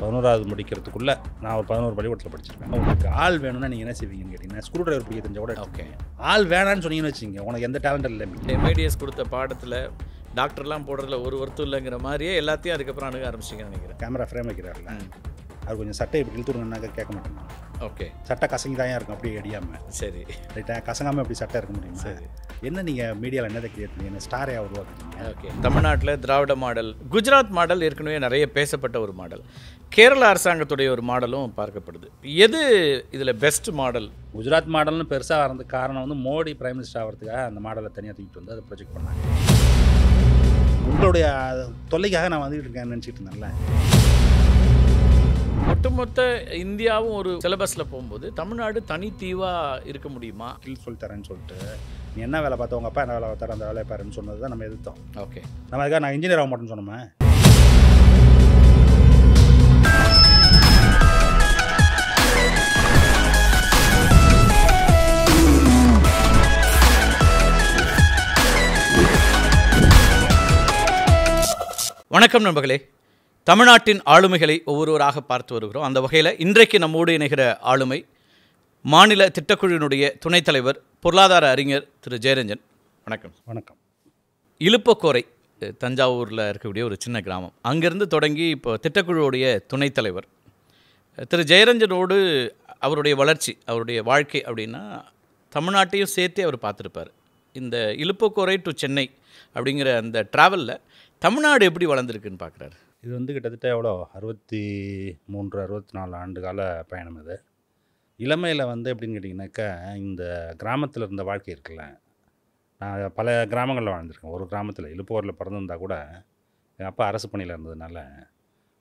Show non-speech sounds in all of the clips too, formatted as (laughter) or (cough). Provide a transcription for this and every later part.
பதினோராவது முடிக்கிறதுக்குள்ளே நான் ஒரு பதினோரு பள்ளிக்கூடத்தில் படிச்சிருக்கேன் உங்களுக்கு ஆள் வேணும்னா நீங்கள் என்ன செய்வீங்கன்னு கேட்டிங்கன்னா ஸ்க்ரூ டிரைவர் பிடிக்க தெரிஞ்ச ஓகே ஆள் வேணான்னு சொன்னீங்கன்னு வச்சுங்க உனக்கு எந்த டேலண்ட் இல்லை எம்ஐடிஎஸ் கொடுத்த பாடத்தில் டாக்டர்லாம் போடுறதுல ஒரு வருத்தம் இல்லைங்கிற மாதிரியே எல்லாத்தையும் அதுக்கப்புறம் அணுக ஆரம்பிச்சிங்க நினைக்கிறேன் கேமரா ஃப்ரேம் வைக்கிறாருல அவர் கொஞ்சம் சட்டை இப்படி இழுத்துருங்கனாக்க கேட்க மாட்டேங்க ஓகே சட்டை கசங்கி தான் இருக்கும் அப்படியே அடியாமல் சரி ரைட்டாக கசங்காமல் இப்படி சட்டை இருக்க முடியும் சரி என்ன நீங்கள் மீடியாவில் என்னதை கிரியேட் என்ன ஸ்டாரையாக உருவாக்குறீங்க ஓகே தமிழ்நாட்டில் திராவிட மாடல் குஜராத் மாடல் ஏற்கனவே நிறைய பேசப்பட்ட ஒரு மாடல் கேரள அரசாங்கத்துடைய ஒரு மாடலும் பார்க்கப்படுது எது இதில் பெஸ்ட் மாடல் குஜராத் மாடல்னு பெருசாக வரது காரணம் வந்து மோடி பிரைம் மினிஸ்டர் ஆகிறதுக்காக அந்த மாடலை தனியாக தூக்கிட்டு வந்து அதை ப்ரொஜெக்ட் பண்ணாங்க உங்களுடைய தொல்லைக்காக நான் வந்துக்கிட்டு இருக்கேன் நினச்சிட்டு இருந்தேன்ல ஒட்டுமொத்த இந்தியாவும் ஒரு சிலபஸில் போகும்போது தமிழ்நாடு தனித்தீவாக இருக்க முடியுமா ஸ்கில் சொல்லித்தரேன்னு சொல்லிட்டு நீ என்ன வேலை உங்கள் அப்பா என்ன வேலை பார்த்தாரு அந்த வேலையை பாருன்னு சொன்னது தான் நம்ம எதிர்த்தோம் ஓகே நம்ம அதுக்காக நான் இன்ஜினியர் ஆக மாட்டேன்னு சொன்னோமே வணக்கம் நண்பர்களே தமிழ்நாட்டின் ஆளுமைகளை ஒவ்வொருவராக பார்த்து வருகிறோம் அந்த வகையில் இன்றைக்கு நம்மோடு இணைகிற ஆளுமை மாநில திட்டக்குழுவினுடைய துணைத் தலைவர் பொருளாதார அறிஞர் திரு ஜெயரஞ்சன் வணக்கம் வணக்கம் இழுப்பக்கோரை தஞ்சாவூரில் இருக்கக்கூடிய ஒரு சின்ன கிராமம் அங்கேருந்து தொடங்கி இப்போ திட்டக்குழுவுடைய துணைத் தலைவர் திரு ஜெயரஞ்சனோடு அவருடைய வளர்ச்சி அவருடைய வாழ்க்கை அப்படின்னா தமிழ்நாட்டையும் சேர்த்தே அவர் பார்த்துருப்பார் இந்த இழுப்பக்கோரை டு சென்னை அப்படிங்கிற அந்த ட்ராவலில் தமிழ்நாடு எப்படி வளர்ந்துருக்குன்னு பார்க்குறாரு இது வந்து கிட்டத்தட்ட எவ்வளோ அறுபத்தி மூன்று அறுபத்தி நாலு ஆண்டு கால பயணம் இது இளமையில் வந்து எப்படின்னு கேட்டிங்கனாக்கா இந்த கிராமத்தில் இருந்த வாழ்க்கை இருக்குல்ல நான் பல கிராமங்களில் வாழ்ந்திருக்கேன் ஒரு கிராமத்தில் இழுப்பூரில் பிறந்திருந்தால் கூட எங்கள் அப்பா அரசு பணியில் இருந்ததுனால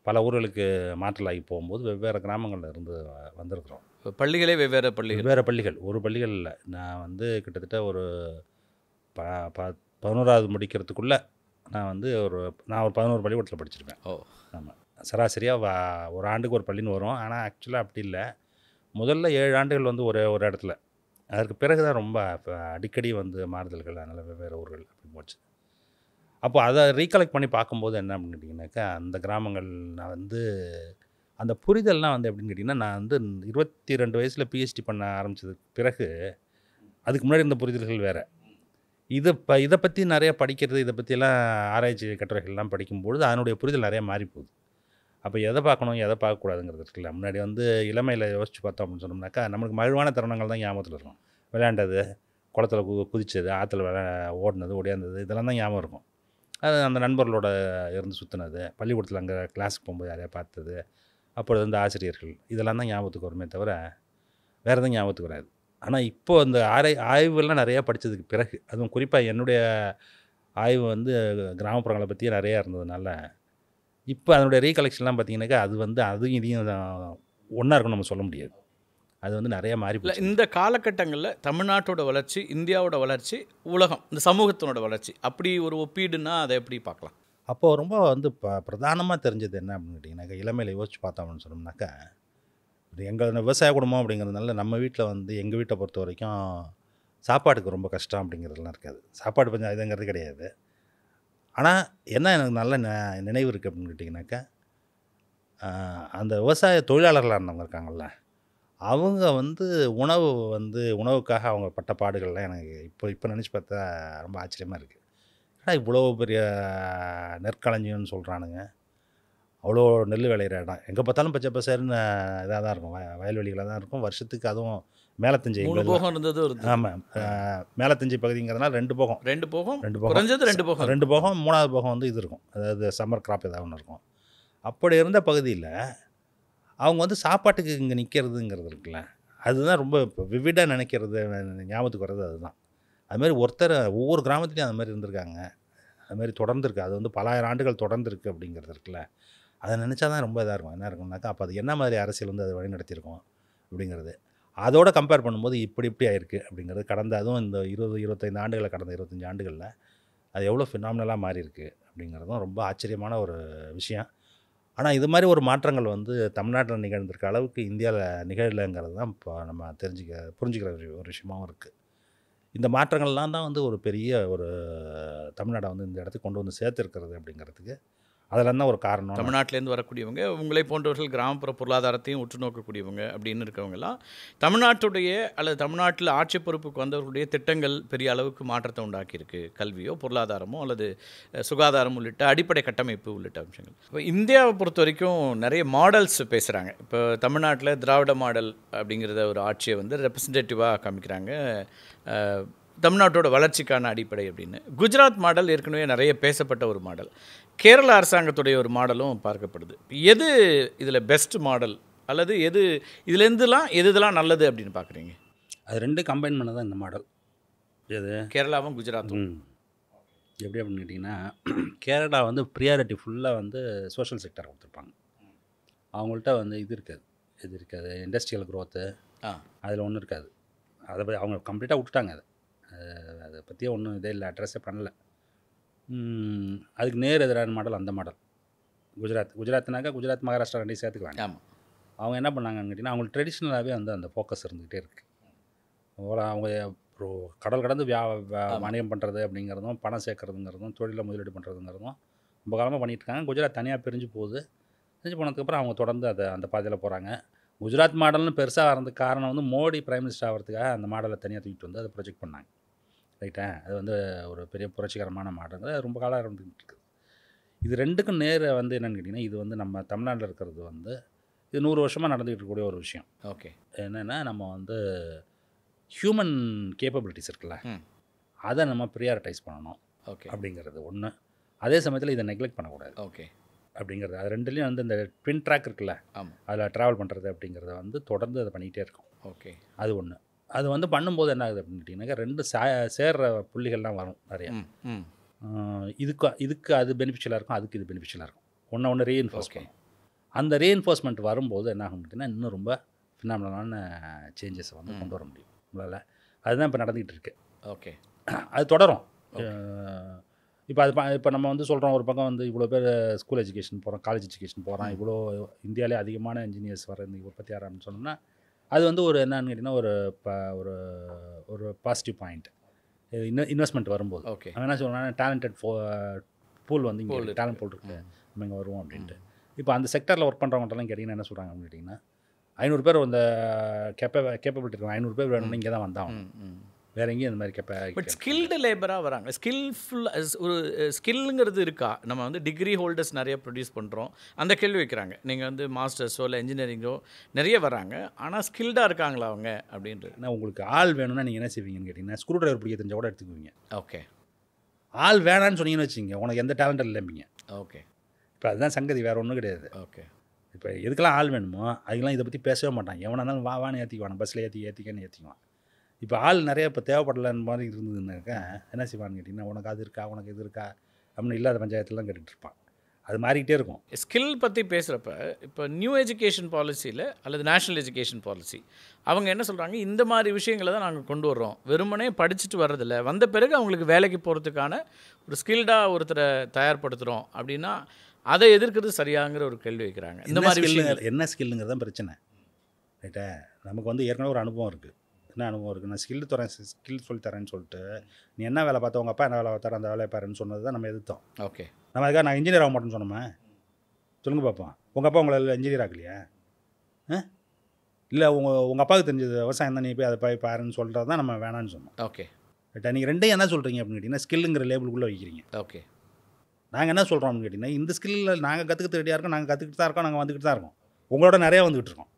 பல ஊர்களுக்கு மாற்றலாகி போகும்போது வெவ்வேறு கிராமங்களில் இருந்து வந்திருக்கிறோம் பள்ளிகளே வெவ்வேறு பள்ளி வெவ்வேறு பள்ளிகள் ஒரு பள்ளிகளில் நான் வந்து கிட்டத்தட்ட ஒரு ப ப பதினோராவது முடிக்கிறதுக்குள்ளே நான் வந்து ஒரு நான் ஒரு பதினோரு பள்ளிக்கூடத்தில் படிச்சிருப்பேன் ஓ ஆமாம் சராசரியாக ஒரு ஆண்டுக்கு ஒரு பள்ளின்னு வரும் ஆனால் ஆக்சுவலாக அப்படி இல்லை முதல்ல ஏழு ஆண்டுகள் வந்து ஒரு ஒரு இடத்துல அதற்கு பிறகு தான் ரொம்ப இப்போ அடிக்கடி வந்து மாறுதல்கள் அதனால் வெவ்வேறு ஊர்கள் அப்படி போச்சு அப்போ அதை ரீகலெக்ட் பண்ணி பார்க்கும்போது என்ன அப்படின்னு கேட்டிங்கனாக்கா அந்த கிராமங்கள் நான் வந்து அந்த புரிதல்லாம் வந்து எப்படின்னு கேட்டிங்கன்னா நான் வந்து இருபத்தி ரெண்டு வயசில் பிஹெச்டி பண்ண ஆரம்பித்ததுக்கு பிறகு அதுக்கு முன்னாடி இருந்த புரிதல்கள் வேறு இது இப்போ இதை பற்றி நிறைய படிக்கிறது இதை பற்றிலாம் ஆராய்ச்சி கட்டுரைகள்லாம் படிக்கும்பொழுது அதனுடைய புரிதல் நிறையா மாறி போகுது அப்போ எதை பார்க்கணும் எதை பார்க்கக்கூடாதுங்கிறது இருக்குல்ல முன்னாடி வந்து இளமையில் யோசிச்சு பார்த்தோம் அப்படின்னு சொன்னோம்னாக்கா நம்மளுக்கு மகிழ்வான தருணங்கள் தான் ஞாபகத்தில் இருக்கும் விளையாண்டது குளத்தில் கு குதிச்சது ஆற்றுல விளா ஓடினது ஓடியாந்தது இதெல்லாம் தான் ஞாபகம் இருக்கும் அது அந்த நண்பர்களோட இருந்து சுற்றினது பள்ளிக்கூடத்தில் அங்கே கிளாஸுக்கு போகும்போது யாரையா பார்த்தது அப்பொழுது வந்து ஆசிரியர்கள் இதெல்லாம் தான் ஞாபகத்துக்கு வருமே தவிர வேறு எதுவும் ஞாபகத்துக்கு வராது ஆனால் இப்போது அந்த ஆரை ஆய்வுகள்லாம் நிறையா படித்ததுக்கு பிறகு அதுவும் குறிப்பாக என்னுடைய ஆய்வு வந்து கிராமப்புறங்களை பற்றியே நிறையா இருந்ததுனால இப்போ அதனுடைய ரீகலெக்ஷன்லாம் பார்த்தீங்கன்னாக்கா அது வந்து அதையும் இதையும் ஒன்றா இருக்கும்னு நம்ம சொல்ல முடியாது அது வந்து நிறைய மாறி இல்லை இந்த காலகட்டங்களில் தமிழ்நாட்டோட வளர்ச்சி இந்தியாவோட வளர்ச்சி உலகம் இந்த சமூகத்தினோட வளர்ச்சி அப்படி ஒரு ஒப்பீடுனா அதை எப்படி பார்க்கலாம் அப்போது ரொம்ப வந்து ப பிரதானமாக தெரிஞ்சது என்ன அப்படின்னு கேட்டிங்கனாக்கா இளமையில் யோசிச்சு பார்த்தோம் அப்படின்னு சொன்னோம்னாக்கா அது எங்கள் விவசாய குடும்பம் அப்படிங்கிறதுனால நம்ம வீட்டில் வந்து எங்கள் வீட்டை பொறுத்த வரைக்கும் சாப்பாட்டுக்கு ரொம்ப கஷ்டம் அப்படிங்கிறதுலாம் இருக்காது சாப்பாடு கொஞ்சம் இதுங்கிறது கிடையாது ஆனால் என்ன எனக்கு நல்ல நினைவு இருக்குது அப்படின்னு கேட்டிங்கனாக்கா அந்த விவசாய தொழிலாளர்களாக இருந்தவங்க இருக்காங்கள்ல அவங்க வந்து உணவு வந்து உணவுக்காக அவங்க பட்ட பாடுகள்லாம் எனக்கு இப்போ இப்போ நினச்சி பார்த்தா ரொம்ப ஆச்சரியமாக இருக்குது ஆனால் இவ்வளோ பெரிய நெற்களஞ்சியம்னு சொல்கிறானுங்க அவ்வளோ நெல் விளையிற இடம் எங்கே பார்த்தாலும் பச்சை பசேர்னு இதாக தான் இருக்கும் வயல்வெளிகளாக தான் இருக்கும் வருஷத்துக்கு அதுவும் மேலத்தஞ்சை போகம் இருந்தது ஆமாம் மேலத்தஞ்சை பகுதிங்கிறதுனால ரெண்டு போகம் ரெண்டு போகம் ரெண்டு போகம் குறைஞ்சது ரெண்டு போகம் ரெண்டு போகம் மூணாவது போகம் வந்து இது இருக்கும் அதாவது சம்மர் கிராப் ஏதாவது ஒன்று இருக்கும் அப்படி இருந்த பகுதியில் அவங்க வந்து சாப்பாட்டுக்கு இங்கே நிற்கிறதுங்கிறது இருக்குல்ல அதுதான் ரொம்ப விவிடாக நினைக்கிறது ஞாபகத்துக்கு வர்றது அதுதான் அதுமாரி ஒருத்தர் ஒவ்வொரு கிராமத்துலேயும் அது மாதிரி இருந்திருக்காங்க அது மாதிரி தொடர்ந்துருக்கு அது வந்து பலாயிரம் ஆண்டுகள் தொடர்ந்துருக்கு அப்படிங்கிறது இருக்குல்ல அதை நினச்சா தான் ரொம்ப இதாக இருக்கும் என்ன இருக்கும்னாக்கா அப்போ அது என்ன மாதிரி அரசியல் வந்து அதை வழிநடத்தியிருக்கோம் அப்படிங்கிறது அதோட கம்பேர் பண்ணும்போது இப்படி இப்படி ஆயிருக்கு அப்படிங்கிறது கடந்த அதுவும் இந்த இருபது இருபத்தைந்து ஆண்டுகளை கடந்த இருபத்தஞ்சி ஆண்டுகளில் அது எவ்வளோ ஃபினாமினலாக மாறி இருக்குது அப்படிங்கிறதும் ரொம்ப ஆச்சரியமான ஒரு விஷயம் ஆனால் இது மாதிரி ஒரு மாற்றங்கள் வந்து தமிழ்நாட்டில் நிகழ்ந்திருக்க அளவுக்கு இந்தியாவில் நிகழலைங்கிறது தான் இப்போ நம்ம தெரிஞ்சுக்க புரிஞ்சுக்கிற ஒரு விஷயமாகவும் இருக்குது இந்த மாற்றங்கள்லாம் தான் வந்து ஒரு பெரிய ஒரு தமிழ்நாடை வந்து இந்த இடத்துக்கு கொண்டு வந்து சேர்த்துருக்கிறது அப்படிங்கிறதுக்கு அதெல்லாம் தான் ஒரு காரணம் தமிழ்நாட்டிலேருந்து வரக்கூடியவங்க உங்களை போன்றவர்கள் கிராமப்புற பொருளாதாரத்தையும் உற்று நோக்கக்கூடியவங்க அப்படின்னு இருக்கவங்கலாம் தமிழ்நாட்டுடைய அல்லது தமிழ்நாட்டில் ஆட்சி பொறுப்புக்கு வந்தவர்களுடைய திட்டங்கள் பெரிய அளவுக்கு மாற்றத்தை உண்டாக்கியிருக்கு கல்வியோ பொருளாதாரமோ அல்லது சுகாதாரம் உள்ளிட்ட அடிப்படை கட்டமைப்பு உள்ளிட்ட அம்சங்கள் இப்போ இந்தியாவை பொறுத்த வரைக்கும் நிறைய மாடல்ஸ் பேசுகிறாங்க இப்போ தமிழ்நாட்டில் திராவிட மாடல் அப்படிங்கிறத ஒரு ஆட்சியை வந்து ரெப்ரசன்டேட்டிவாக காமிக்கிறாங்க தமிழ்நாட்டோட வளர்ச்சிக்கான அடிப்படை அப்படின்னு குஜராத் மாடல் ஏற்கனவே நிறைய பேசப்பட்ட ஒரு மாடல் கேரள அரசாங்கத்துடைய ஒரு மாடலும் பார்க்கப்படுது எது இதில் பெஸ்ட் மாடல் அல்லது எது இதுலேருந்துலாம் எது இதெல்லாம் நல்லது அப்படின்னு பார்க்குறீங்க அது ரெண்டு கம்பைன் பண்ண தான் இந்த மாடல் எது கேரளாவும் குஜராத்தும் எப்படி அப்படின்னு கேட்டிங்கன்னா கேரளா வந்து ப்ரியாரிட்டி ஃபுல்லாக வந்து சோஷியல் செக்டர் கொடுத்துருப்பாங்க அவங்கள்ட்ட வந்து இது இருக்காது இது இருக்காது இண்டஸ்ட்ரியல் க்ரோத்து அதில் ஒன்றும் இருக்காது அதை அவங்க கம்ப்ளீட்டாக விட்டுட்டாங்க அதை அதை பற்றியே ஒன்றும் இதே இல்லை அட்ரஸே பண்ணலை அதுக்கு நேர் எதிரான மாடல் அந்த மாடல் குஜராத் குஜராத்னாக்கா குஜராத் மகாராஷ்டிரா ரெண்டையும் சேர்த்துக்கிறாங்க ஆமாம் அவங்க என்ன பண்ணாங்கன்னு கேட்டிங்கன்னா அவங்களுக்கு ட்ரெடிஷ்னலாகவே வந்து அந்த ஃபோக்கஸ் இருந்துகிட்டே இருக்குது அவங்க கடல் கடந்து வியா வணிகம் பண்ணுறது அப்படிங்கிறதும் பணம் சேர்க்குறதுங்கிறதும் தொழிலில் முதலீடு பண்ணுறதுங்கிறதும் ரொம்ப காலமாக பண்ணிகிட்டு இருக்காங்க குஜராத் தனியாக பிரிஞ்சு போகுது பிரிஞ்சு போனதுக்கப்புறம் அவங்க தொடர்ந்து அதை அந்த பாதையில் போகிறாங்க குஜராத் மாடல்னு பெருசாக வரதுக்கு காரணம் வந்து மோடி பிரைம் மினிஸ்டர் ஆகிறதுக்காக அந்த மாடலை தனியாக தூக்கிட்டு வந்து அதை ப்ரொஜெக்ட் பண்ணாங்க ரைட்டா அது வந்து ஒரு பெரிய புரட்சிகரமான மாற்றங்கள் ரொம்ப காலம் இருந்துகிட்டு இருக்குது இது ரெண்டுக்கும் நேர் வந்து என்னென்னு கேட்டிங்கன்னா இது வந்து நம்ம தமிழ்நாட்டில் இருக்கிறது வந்து இது நூறு வருஷமாக நடந்துகிட்டு இருக்கக்கூடிய ஒரு விஷயம் ஓகே என்னென்னா நம்ம வந்து ஹியூமன் கேப்பபிலிட்டிஸ் இருக்குல்ல அதை நம்ம ப்ரியாரிட்டைஸ் பண்ணணும் ஓகே அப்படிங்கிறது ஒன்று அதே சமயத்தில் இதை நெக்லெக்ட் பண்ணக்கூடாது ஓகே அப்படிங்கிறது அது ரெண்டுலேயும் வந்து இந்த ட்வின் ட்ராக் இருக்குல்ல ஆமாம் அதில் ட்ராவல் பண்ணுறது அப்படிங்கிறத வந்து தொடர்ந்து அதை பண்ணிகிட்டே இருக்கும் ஓகே அது ஒன்று அது வந்து பண்ணும்போது என்ன ஆகுது அப்படின்னு கேட்டிங்கனாக்கா ரெண்டு சே சேர்ற புள்ளிகள்லாம் வரும் நிறையா இதுக்கு இதுக்கு அது பெனிஃபிஷியலாக இருக்கும் அதுக்கு இது பெனிஃபிஷியலாக இருக்கும் ஒன்று ஒன்று ரீஎன்ஃபோர்ஸ் பண்ணும் அந்த ரீஎன்ஃபோர்ஸ்மெண்ட் வரும்போது என்ன ஆகும் இன்னும் ரொம்ப ஃபினாமினலான சேஞ்சஸ் வந்து கொண்டு வர முடியும் உங்களால் அதுதான் இப்போ நடந்துக்கிட்டு இருக்கு ஓகே அது தொடரும் இப்போ அது இப்போ நம்ம வந்து சொல்கிறோம் ஒரு பக்கம் வந்து இவ்வளோ பேர் ஸ்கூல் எஜுகேஷன் போகிறோம் காலேஜ் எஜுகேஷன் போகிறான் இவ்வளோ இந்தியாவிலே அதிகமான இன்ஜினியர்ஸ் வர இந்த உற்பத்தி ஆரம்பிச்சோம்னா அது வந்து ஒரு என்னன்னு கேட்டிங்கன்னா ஒரு ப ஒரு ஒரு பாசிட்டிவ் பாயிண்ட் இன்வெ இன்வெஸ்ட்மெண்ட் வரும்போது ஓகே என்ன சொல்லணும் டேலண்டட் ஃபோ பூல் வந்து இங்கே டேலண்ட் பூல் இருக்குது நம்ம இங்கே வருவோம் அப்படின்ட்டு இப்போ அந்த செக்டரில் ஒர்க் பண்ணுறவங்கள்ட்டலாம் கேட்டிங்கன்னா என்ன சொல்கிறாங்க அப்படின்னு கேட்டிங்கன்னா ஐநூறு பேர் அந்த கேப்ப கேப்பபிலிட்டி இருக்காங்க ஐநூறு பேர் வேணும்னு இங்கே தான் வந்தாங்க வேற எங்கேயும் இந்த மாதிரி கேட்பேன் பட் ஸ்கில்டு லேபராக வராங்க ஸ்கில்ஃபுல் ஒரு ஸ்கில்லுங்கிறது இருக்கா நம்ம வந்து டிகிரி ஹோல்டர்ஸ் நிறைய ப்ரொடியூஸ் பண்ணுறோம் அந்த கேள்வி வைக்கிறாங்க நீங்கள் வந்து மாஸ்டர்ஸோ இல்லை இன்ஜினியரிங்கோ நிறைய வராங்க ஆனால் ஸ்கில்டாக இருக்காங்களா அவங்க அப்படின்றது நான் உங்களுக்கு ஆள் வேணும்னா நீங்கள் என்ன செய்வீங்கன்னு கேட்டிங்கன்னா ஸ்க்ரூ ட்ரைவர் பிடிக்க தெரிஞ்ச கூட எடுத்துக்குவீங்க ஓகே ஆள் வேணான்னு சொன்னீங்கன்னு வச்சுங்க உனக்கு எந்த டேலண்டர் இல்லைப்பீங்க ஓகே இப்போ அதுதான் சங்கதி வேறு ஒன்றும் கிடையாது ஓகே இப்போ எதுக்கெல்லாம் ஆள் வேணுமோ அதுக்கெல்லாம் இதை பற்றி பேசவே மாட்டான் எவனாக இருந்தாலும் வா வான்னு ஏற்றிக்குவான் பஸ்ஸில் ஏற்றி ஏற்றிக்கன்னு ஏற்றிக்குவான் இப்போ ஆள் நிறையா இப்போ தேவைப்படலன்னு மாதிரி இருந்ததுன்னாக்கா என்ன செய்வான்னு கேட்டிங்கன்னா உனக்கு அது இருக்கா உனக்கு இது இருக்கா அப்படின்னு இல்லாத பஞ்சாயத்துலாம் கேட்டுட்ருப்பான் அது மாறிக்கிட்டே இருக்கும் ஸ்கில் பற்றி பேசுகிறப்ப இப்போ நியூ எஜுகேஷன் பாலிசியில் அல்லது நேஷ்னல் எஜுகேஷன் பாலிசி அவங்க என்ன சொல்கிறாங்க இந்த மாதிரி விஷயங்களை தான் நாங்கள் கொண்டு வர்றோம் வெறுமனே படிச்சுட்டு வர்றதில்ல வந்த பிறகு அவங்களுக்கு வேலைக்கு போகிறதுக்கான ஒரு ஸ்கில்டாக ஒருத்தரை தயார்படுத்துகிறோம் அப்படின்னா அதை எதிர்க்கிறது சரியாங்கிற ஒரு கேள்வி வைக்கிறாங்க இந்த மாதிரி என்ன ஸ்கில்லுங்கிறது தான் பிரச்சனை ரைட்டா நமக்கு வந்து ஏற்கனவே ஒரு அனுபவம் இருக்குது இருக்குன்னு அனுபவம் இருக்குது நான் ஸ்கில் தரேன் ஸ்கில் தரேன்னு சொல்லிட்டு நீ என்ன வேலை பார்த்த உங்கள் அப்பா என்ன வேலை பார்த்தாரு அந்த வேலையை பாருன்னு சொன்னது தான் நம்ம எதிர்த்தோம் ஓகே நம்ம அதுக்காக நான் இன்ஜினியர் ஆக மாட்டேன்னு சொன்னோமே சொல்லுங்க பார்ப்போம் உங்கள் அப்பா உங்களை இன்ஜினியர் ஆகலையா இல்லை உங்கள் உங்கள் அப்பாவுக்கு தெரிஞ்சது விவசாயம் தான் நீ போய் அதை போய் பாருன்னு சொல்கிறது தான் நம்ம வேணான்னு சொன்னோம் ஓகே பட் நீங்கள் ரெண்டையும் என்ன சொல்கிறீங்க அப்படின்னு கேட்டிங்கன்னா ஸ்கில்லுங்கிற லேபிளுக்குள்ளே வைக்கிறீங்க ஓகே நாங்கள் என்ன சொல்கிறோம்னு கேட்டிங்கன்னா இந்த ஸ்கில்லில் நாங்கள் கற்றுக்கிறது ரெடியாக இருக்கோம் நாங்கள் கற்றுக்கிட்டு தான் இருக்கோம் நாங்கள் வந்துக்கிட்டு தான் இருக்கோம் உங்களோட நிறையா வந்துக்கிட்டு இருக்கோம்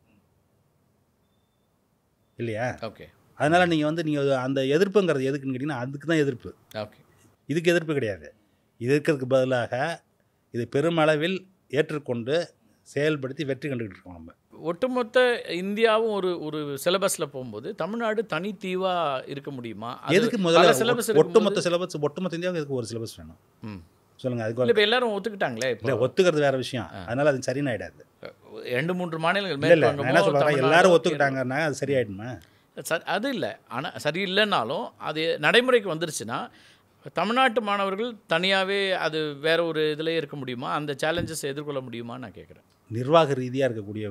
இல்லையா ஓகே அதனால் நீங்கள் வந்து நீங்கள் அந்த எதிர்ப்புங்கிறது எதுக்குன்னு கேட்டிங்கன்னா அதுக்கு தான் எதிர்ப்பு ஓகே இதுக்கு எதிர்ப்பு கிடையாது இது இருக்கிறதுக்கு பதிலாக இது பெருமளவில் ஏற்றுக்கொண்டு செயல்படுத்தி வெற்றி கண்டுக்கிட்டு இருக்கோம் நம்ம ஒட்டுமொத்த இந்தியாவும் ஒரு ஒரு சிலபஸில் போகும்போது தமிழ்நாடு தனித்தீவாக இருக்க முடியுமா எதுக்கு முதல்ல சிலபஸ் ஒட்டுமொத்த சிலபஸ் ஒட்டுமொத்த இந்தியாவுக்கு எதுக்கு ஒரு சிலபஸ் வேணும் ம் சொல்லுங்கள் அதுக்கு இப்போ எல்லாரும் ஒத்துக்கிட்டாங்களே இல்லை ஒத்துக்கிறது வேறு விஷயம் அதனால் அது சரின்னு ஆகிடாது ரெண்டு மூன்று மாநிலங்கள் மேற்கொண்டு எல்லாரும் ஒத்துக்கிட்டாங்கன்னா அது சரியாயிடுமா சரி அது இல்லை ஆனால் சரியில்லைன்னாலும் அது நடைமுறைக்கு வந்துருச்சுன்னா தமிழ்நாட்டு மாணவர்கள் தனியாகவே அது வேற ஒரு இதில் இருக்க முடியுமா அந்த சேலஞ்சஸ் எதிர்கொள்ள முடியுமா நான் கேட்குறேன் நிர்வாக ரீதியாக இருக்கக்கூடிய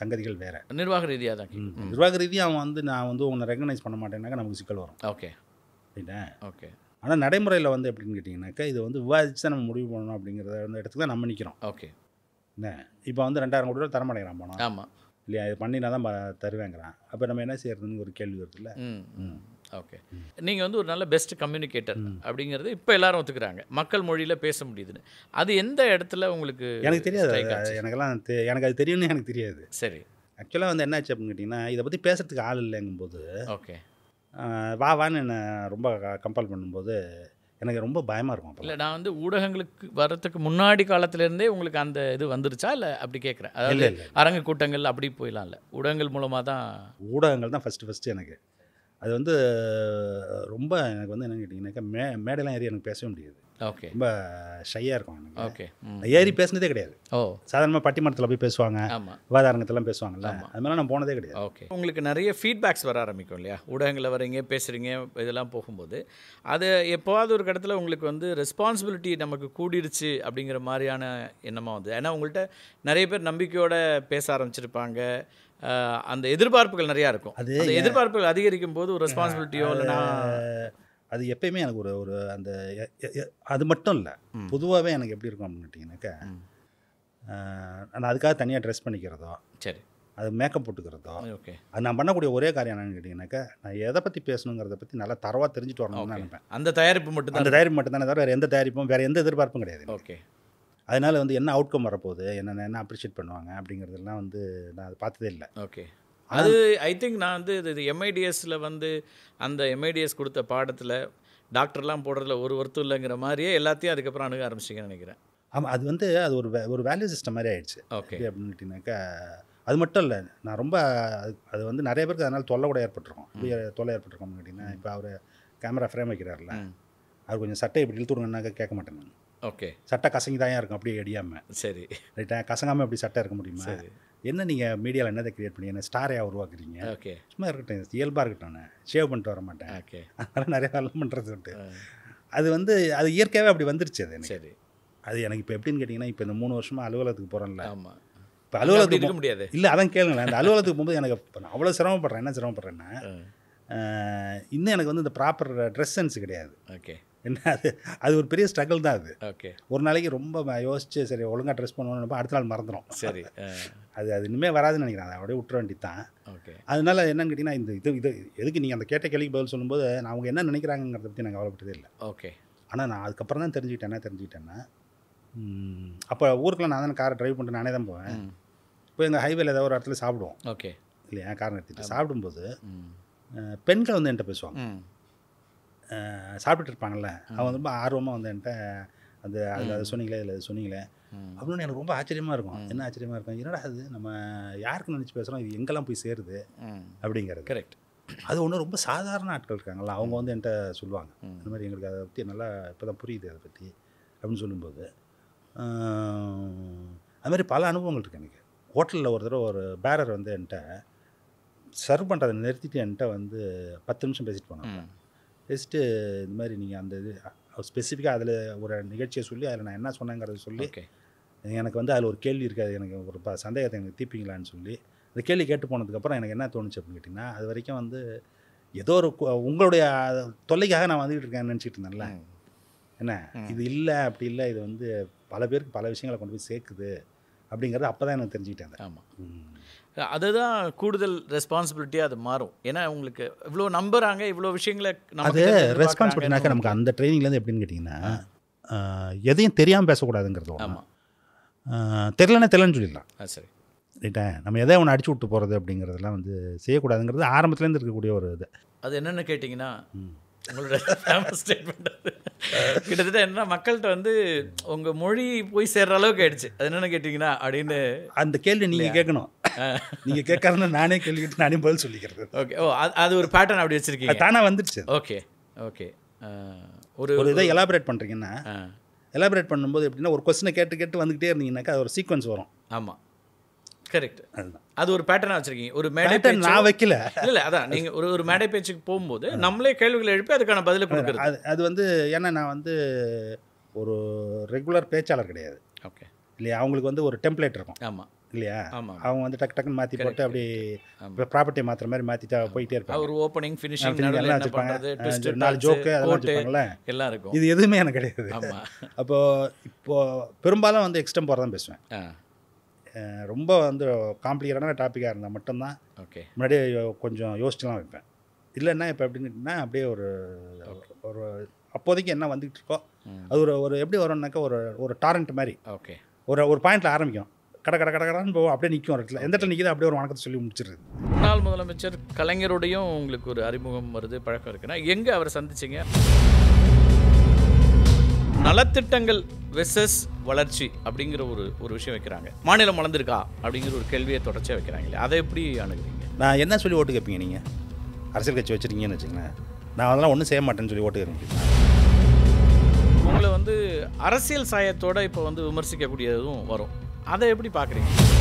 சங்கதிகள் வேறு நிர்வாக ரீதியாக தான் நிர்வாக ரீதியாக அவன் வந்து நான் வந்து உன்னை ரெக்கனைஸ் பண்ண மாட்டேன்னாக்கா நமக்கு சிக்கல் வரும் ஓகே அப்படின்னா ஓகே ஆனால் நடைமுறையில் வந்து எப்படின்னு கேட்டிங்கனாக்கா இதை வந்து விவாதித்து தான் நம்ம முடிவு பண்ணணும் அப்படிங்கிறத இடத்துக்கு தான் நம்ம நிற்கிறோம் ஓகே என்ன இப்போ வந்து ரெண்டாயிரம் கோடி ரூபா தரமாட்டேங்கிறான் போனால் ஆமாம் இல்லையா இது பண்ணினா தான் தருவேங்கிறான் அப்போ நம்ம என்ன செய்யறதுன்னு ஒரு கேள்வி இல்லை ஓகே நீங்கள் வந்து ஒரு நல்ல பெஸ்ட் கம்யூனிகேட்டர் அப்படிங்கிறது இப்போ எல்லாரும் ஒத்துக்கிறாங்க மக்கள் மொழியில் பேச முடியுதுன்னு அது எந்த இடத்துல உங்களுக்கு எனக்கு தெரியாது எனக்கெல்லாம் எனக்கு அது தெரியும்னு எனக்கு தெரியாது சரி ஆக்சுவலாக வந்து என்னாச்சு அப்படின்னு கேட்டிங்கன்னா இதை பற்றி பேசுறதுக்கு ஆள் இல்லைங்கும்போது ஓகே வா வான்னு என்னை ரொம்ப கம்பல் பண்ணும்போது எனக்கு ரொம்ப பயமாக இருக்கும் இல்லை நான் வந்து ஊடகங்களுக்கு வரத்துக்கு முன்னாடி காலத்திலேருந்தே உங்களுக்கு அந்த இது வந்துருச்சா இல்லை அப்படி கேட்குறேன் அதாவது அரங்கு கூட்டங்கள் அப்படி போயிடலாம் இல்லை ஊடகங்கள் மூலமாக தான் ஊடகங்கள் தான் ஃபஸ்ட்டு ஃபஸ்ட்டு எனக்கு அது வந்து ரொம்ப எனக்கு வந்து என்னென்னு கேட்டிங்கன்னாக்கா மே மேடையெல்லாம் ஏறி எனக்கு பேசவே முடியாது ஓகே ரொம்ப ஷையாக இருக்கும் எனக்கு ஓகே ஏறி பேசினதே கிடையாது ஓ சாதாரணமாக பட்டிமன்றத்தில் போய் பேசுவாங்க விவாதாரங்கத்தெல்லாம் பேசுவாங்கல்ல அது நான் போனதே கிடையாது ஓகே உங்களுக்கு நிறைய ஃபீட்பேக்ஸ் வர ஆரம்பிக்கும் இல்லையா ஊடகங்களில் வரீங்க பேசுகிறீங்க இதெல்லாம் போகும்போது அது எப்போவாவது ஒரு இடத்துல உங்களுக்கு வந்து ரெஸ்பான்சிபிலிட்டி நமக்கு கூடிருச்சு அப்படிங்கிற மாதிரியான எண்ணமாக வந்து ஏன்னா உங்கள்கிட்ட நிறைய பேர் நம்பிக்கையோடு பேச ஆரம்பிச்சிருப்பாங்க அந்த எதிர்பார்ப்புகள் நிறையா இருக்கும் அது எதிர்பார்ப்புகள் அதிகரிக்கும் போது ஒரு ரெஸ்பான்சிபிலிட்டியோ இல்லைனா அது எப்பயுமே எனக்கு ஒரு ஒரு அந்த அது மட்டும் இல்லை பொதுவாகவே எனக்கு எப்படி இருக்கும் அப்படின்னு நான் அதுக்காக தனியாக ட்ரெஸ் பண்ணிக்கிறதோ சரி அது மேக்கப் போட்டுக்கிறதோ ஓகே அது நான் பண்ணக்கூடிய ஒரே காரியம் என்னன்னு கேட்டிங்கனாக்கா நான் எதை பற்றி பேசணுங்கிறத பற்றி நல்லா தரவாக தெரிஞ்சுட்டு வரணும்னு நினைப்பேன் அந்த தயாரிப்பு மட்டும் அந்த தயாரிப்பு மட்டும் தானே தவிர வேறு எந்த தயாரிப்பும் வேறு எந்த எதிர்பார்ப்பும் கிடையாது ஓகே அதனால் வந்து என்ன அவுட்கம் வரப்போகுது என்னென்ன என்ன அப்ரிஷியேட் பண்ணுவாங்க அப்படிங்கிறதுலாம் வந்து நான் அதை பார்த்ததே இல்லை ஓகே அது ஐ திங்க் நான் வந்து இது எம்ஐடிஎஸில் வந்து அந்த எம்ஐடிஎஸ் கொடுத்த பாடத்தில் டாக்டர்லாம் போடுறதுல ஒரு ஒருத்தர் இல்லைங்கிற மாதிரியே எல்லாத்தையும் அதுக்கப்புறம் அணுக ஆரம்பிச்சிங்கன்னு நினைக்கிறேன் ஆமாம் அது வந்து அது ஒரு ஒரு வேல்யூ சிஸ்டம் மாதிரி ஆயிடுச்சு ஓகே அப்படின்ட்டுனாக்கா அது மட்டும் இல்லை நான் ரொம்ப அது வந்து நிறைய பேருக்கு அதனால் தொல்லை கூட ஏற்பட்டிருக்கோம் தொல்லை ஏற்பட்டிருக்கோம் கேட்டிங்கன்னா இப்போ அவர் கேமரா ஃப்ரேம் வைக்கிறார்ல அவர் கொஞ்சம் சட்டை இப்படி இழுத்துடுங்கன்னாக்கா கேட்க மாட்டேன் நான் ஓகே சட்டை கசங்கி தான் இருக்கும் அப்படியே அடியாமல் சரி ரைட்டா கசங்காமல் அப்படி சட்டை இருக்க முடியுமா சரி என்ன நீங்கள் மீடியாவில் என்னதை கிரியேட் பண்ணி என்ன ஸ்டாரையாக உருவாக்குறீங்க ஓகே சும்மா இருக்கட்டும் இயல்பாக இருக்கட்டும் நான் ஷேவ் பண்ணிட்டு வர மாட்டேன் ஓகே அதனால் நிறைய வேலை பண்ணுறது உண்டு அது வந்து அது இயற்கையாகவே அப்படி வந்துருச்சு அது சரி அது எனக்கு இப்போ எப்படின்னு கேட்டிங்கன்னா இப்போ இந்த மூணு வருஷமாக அலுவலகத்துக்கு போகிறேன்ல ஆமாம் இப்போ அலுவலகத்துக்கு இருக்க முடியாது இல்லை அதான் கேளுங்களேன் அந்த அலுவலகத்துக்கு போகும்போது எனக்கு நான் அவ்வளோ சிரமப்படுறேன் என்ன சிரமப்படுறேன்னா இன்னும் எனக்கு வந்து இந்த ப்ராப்பர் ட்ரெஸ் சென்ஸ் கிடையாது ஓகே என்ன அது அது ஒரு பெரிய ஸ்ட்ரகிள் தான் அது ஓகே ஒரு நாளைக்கு ரொம்ப யோசிச்சு சரி ஒழுங்காக ட்ரெஸ் பண்ணுவோம்னு அடுத்த நாள் மறந்துடும் சரி அது அது இனிமேல் வராதுன்னு நினைக்கிறேன் அதை அப்படியே விட்டுற வேண்டி தான் ஓகே அதனால என்னன்னு கேட்டிங்கன்னா இந்த இது இது எதுக்கு நீங்கள் அந்த கேட்ட கேள்விக்கு பதில் சொல்லும்போது நான் அவங்க என்ன நினைக்கிறாங்கிறத பற்றி நான் கவலைப்பட்டதே இல்லை ஓகே ஆனால் நான் அதுக்கப்புறம் தான் தெரிஞ்சுக்கிட்டேன் என்ன தெரிஞ்சுக்கிட்டேன்னா அப்போ ஊருக்குள்ள நான் தானே காரை ட்ரைவ் பண்ணிட்டு நானே தான் போவேன் இப்போ எங்கள் ஹைவேல ஏதாவது ஒரு இடத்துல சாப்பிடுவோம் ஓகே இல்லையா காரை நிறுத்திட்டு சாப்பிடும்போது பெண்கள் வந்து என்கிட்ட பேசுவாங்க சாப்பிட்டுட்டு இருப்பாங்கல்ல அவன் ரொம்ப ஆர்வமாக வந்து என்கிட்ட அது அதில் அதை சொன்னீங்களே இல்லை அது சொன்னீங்களே அப்படின்னு எனக்கு ரொம்ப ஆச்சரியமாக இருக்கும் என்ன ஆச்சரியமாக இருக்கும் என்னடா அது நம்ம யாருக்கு நினச்சி பேசுகிறோம் இது எங்கெல்லாம் போய் சேருது அப்படிங்கிறது கரெக்ட் அது ஒன்று ரொம்ப சாதாரண ஆட்கள் இருக்காங்களா அவங்க வந்து என்கிட்ட சொல்லுவாங்க இந்த மாதிரி எங்களுக்கு அதை பற்றி நல்லா இப்போ தான் புரியுது அதை பற்றி அப்படின்னு சொல்லும்போது அது மாதிரி பல அனுபவங்கள் இருக்குது எனக்கு ஹோட்டலில் ஒரு தடவை ஒரு பேரர் வந்து என்கிட்ட சர்வ் பண்ணுறதை நிறுத்திட்டு என்கிட்ட வந்து பத்து நிமிஷம் பேசிட்டு போனாங்க ஜஸ்ட்டு இந்த மாதிரி நீங்கள் அந்த இது ஸ்பெசிஃபிக்காக அதில் ஒரு நிகழ்ச்சியை சொல்லி அதில் நான் என்ன சொன்னேங்கிறத சொல்லி எனக்கு வந்து அதில் ஒரு கேள்வி இருக்காது எனக்கு ஒரு ப சந்தேகத்தை எனக்கு தீர்ப்பீங்களான்னு சொல்லி அந்த கேள்வி கேட்டு போனதுக்கப்புறம் எனக்கு என்ன தோணுச்சு அப்படின்னு கேட்டிங்கன்னா அது வரைக்கும் வந்து ஏதோ ஒரு உங்களுடைய தொல்லைக்காக நான் வந்துக்கிட்டு இருக்கேன்னு நினச்சிட்டு இருந்தேன்ல என்ன இது இல்லை அப்படி இல்லை இது வந்து பல பேருக்கு பல விஷயங்களை கொண்டு போய் சேர்க்குது அப்படிங்கிறது அப்போ தான் எனக்கு தெரிஞ்சுக்கிட்டேன் ஆமாம் அதுதான் கூடுதல் ரெஸ்பான்சிபிலிட்டியாக அது மாறும் ஏன்னா உங்களுக்கு இவ்வளோ நம்புறாங்க இவ்வளோ விஷயங்களை அது ரெஸ்பான்சிபிலிட்டினாக்க நமக்கு அந்த ட்ரைனிங்லேருந்து எப்படின்னு கேட்டிங்கன்னா எதையும் தெரியாமல் பேசக்கூடாதுங்கிறது ஆமாம் தெரிலன்னா தெரிலன்னு சொல்லிடலாம் சரி ரைட்டா நம்ம எதை ஒன்று அடிச்சு விட்டு போகிறது அப்படிங்கிறதுலாம் வந்து செய்யக்கூடாதுங்கிறது ஆரம்பத்துலேருந்து இருக்கக்கூடிய ஒரு இது அது என்னென்னு கேட்டிங்கன்னா உங்களோட ஃபேமஸ் (laughs) ஸ்டேட்மெண்ட் கிட்டத்தட்ட என்ன மக்கள்கிட்ட வந்து உங்கள் மொழி போய் சேர்ற அளவுக்கு ஆயிடுச்சு அது என்னென்னு கேட்டிங்கன்னா அப்படின்னு அந்த கேள்வி நீங்கள் கேட்கணும் நீங்கள் கேட்காதுன்னா நானே கேள்வி நானே பதில் சொல்லிக்கிறது ஓகே ஓ அது ஒரு பேட்டர்ன் அப்படி வச்சிருக்கீங்க தானே வந்துடுச்சு ஓகே ஓகே ஒரு ஒரு இதை எலாபரேட் பண்ணுறீங்கன்னா எலாபரேட் பண்ணும்போது எப்படின்னா ஒரு கொஸ்டினை கேட்டு கேட்டு வந்துக்கிட்டே இருந்தீங்கன்னாக்கா அது ஒரு சீக்வன்ஸ் வரும் ஆமாம் கரெக்ட் அது ஒரு பேட்டர்னா வச்சிருக்கீங்க ஒரு மேடை பேச்சு நான் வைக்கல இல்ல அதான் நீங்க ஒரு ஒரு மேடை பேச்சுக்கு போகும்போது நம்மளே கேள்விகளை எழுப்பி அதுக்கான பதிலை கொடுக்குறது அது அது வந்து ஏன்னா நான் வந்து ஒரு ரெகுலர் பேச்சாளர் கிடையாது ஓகே இல்லையா அவங்களுக்கு வந்து ஒரு டெம்ப்ளேட் இருக்கும் ஆமாம் இல்லையா அவங்க வந்து டக்கு டக்குன்னு மாற்றி போட்டு அப்படி ப்ராப்பர்ட்டி மாற்றுற மாதிரி மாற்றிட்டா போயிட்டே இருப்பாங்க ஒரு ஓப்பனிங் ஃபினிஷிங் எல்லாம் வச்சுப்பாங்க நாலு ஜோக்கு அதெல்லாம் வச்சுப்பாங்கல்ல எல்லாம் இருக்கும் இது எதுவுமே எனக்கு கிடையாது அப்போது இப்போ பெரும்பாலும் வந்து எக்ஸ்டம் போகிறதான் பேசுவேன் ரொம்ப வந்து காம்ப்ளிகேட்டான டாப்பிக்காக இருந்தால் மட்டும்தான் ஓகே முன்னாடியே கொஞ்சம் யோசிச்சுலாம் வைப்பேன் இல்லைன்னா இப்போ எப்படின்னு அப்படியே ஒரு ஒரு அப்போதைக்கு என்ன வந்துக்கிட்டு இருக்கோ அது ஒரு ஒரு எப்படி வரும்னாக்கா ஒரு ஒரு டாரண்ட் மாதிரி ஓகே ஒரு ஒரு பாயிண்டில் ஆரம்பிக்கும் கடை கடை கடை கடை போவோம் அப்படியே நிற்கும் ஒரு இடத்துல எந்த இடத்துல நிற்கிது அப்படியே ஒரு வணக்கத்தை சொல்லி முடிச்சிருது முன்னாள் முதலமைச்சர் கலைஞருடையும் உங்களுக்கு ஒரு அறிமுகம் வருது பழக்கம் இருக்குன்னா எங்கே அவரை சந்திச்சிங்க நலத்திட்டங்கள் வெசஸ் வளர்ச்சி அப்படிங்கிற ஒரு ஒரு விஷயம் வைக்கிறாங்க மாநிலம் வளர்ந்துருக்கா அப்படிங்கிற ஒரு கேள்வியை தொடர்ச்சியாக வைக்கிறாங்களே அதை எப்படி அணுகுறீங்க நான் என்ன சொல்லி ஓட்டு கேட்பீங்க நீங்கள் அரசியல் கட்சி வச்சுருக்கீங்கன்னு வச்சுக்கோங்களேன் நான் அதெல்லாம் ஒன்றும் செய்ய மாட்டேன்னு சொல்லி ஓட்டு கேட்பீங்க உங்களை வந்து அரசியல் சாயத்தோடு இப்போ வந்து விமர்சிக்கக்கூடியதும் வரும் அதை எப்படி பார்க்குறீங்க